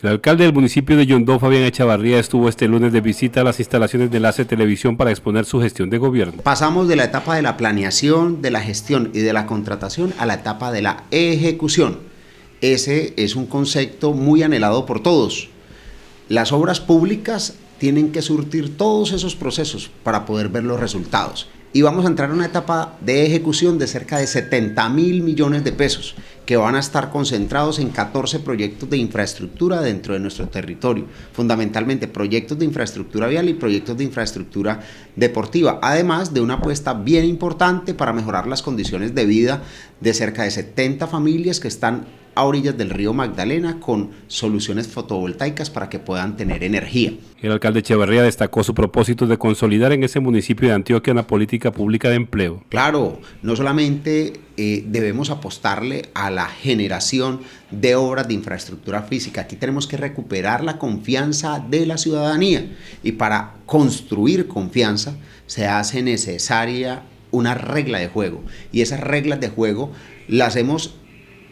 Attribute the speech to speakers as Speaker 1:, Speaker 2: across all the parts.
Speaker 1: El alcalde del municipio de Yondó, Fabián Echavarría, estuvo este lunes de visita a las instalaciones de Enlace
Speaker 2: Televisión para exponer su gestión de gobierno. Pasamos de la etapa de la planeación, de la gestión y de la contratación a la etapa de la ejecución. Ese es un concepto muy anhelado por todos. Las obras públicas tienen que surtir todos esos procesos para poder ver los resultados. Y vamos a entrar en una etapa de ejecución de cerca de 70 mil millones de pesos, que van a estar concentrados en 14 proyectos de infraestructura dentro de nuestro territorio, fundamentalmente proyectos de infraestructura vial y proyectos de infraestructura deportiva, además de una apuesta bien importante para mejorar las condiciones de vida de cerca de 70 familias que están a orillas del río Magdalena con soluciones fotovoltaicas para que puedan tener energía.
Speaker 1: El alcalde Echeverría destacó su propósito de
Speaker 2: consolidar en ese municipio de Antioquia una política pública de empleo. Claro, no solamente eh, debemos apostarle a la generación de obras de infraestructura física, aquí tenemos que recuperar la confianza de la ciudadanía y para construir confianza se hace necesaria una regla de juego y esas reglas de juego las hemos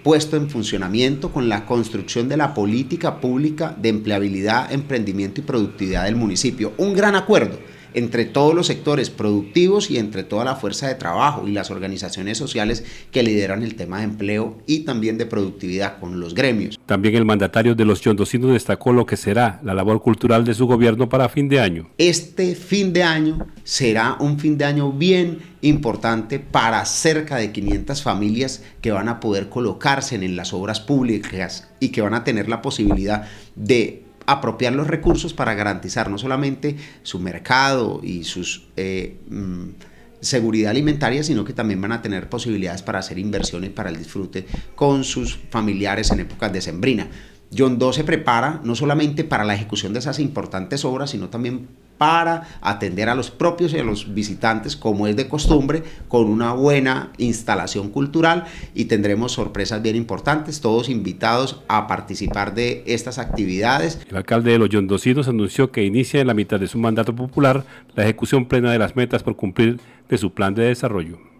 Speaker 2: puesto en funcionamiento con la construcción de la política pública de empleabilidad, emprendimiento y productividad del municipio. Un gran acuerdo entre todos los sectores productivos y entre toda la fuerza de trabajo y las organizaciones sociales que lideran el tema de empleo y también de productividad con los gremios.
Speaker 1: También el mandatario de los yondocinos destacó lo que será la labor cultural de su gobierno para fin de año.
Speaker 2: Este fin de año será un fin de año bien importante para cerca de 500 familias que van a poder colocarse en las obras públicas y que van a tener la posibilidad de apropiar los recursos para garantizar no solamente su mercado y su eh, mm, seguridad alimentaria, sino que también van a tener posibilidades para hacer inversiones para el disfrute con sus familiares en épocas de sembrina. John se prepara no solamente para la ejecución de esas importantes obras, sino también para atender a los propios y a los visitantes, como es de costumbre, con una buena instalación cultural y tendremos sorpresas bien importantes, todos invitados a participar de estas actividades. El alcalde de los Yondocinos anunció que inicia en la mitad de su mandato popular la
Speaker 1: ejecución plena de las metas por cumplir de su plan de desarrollo.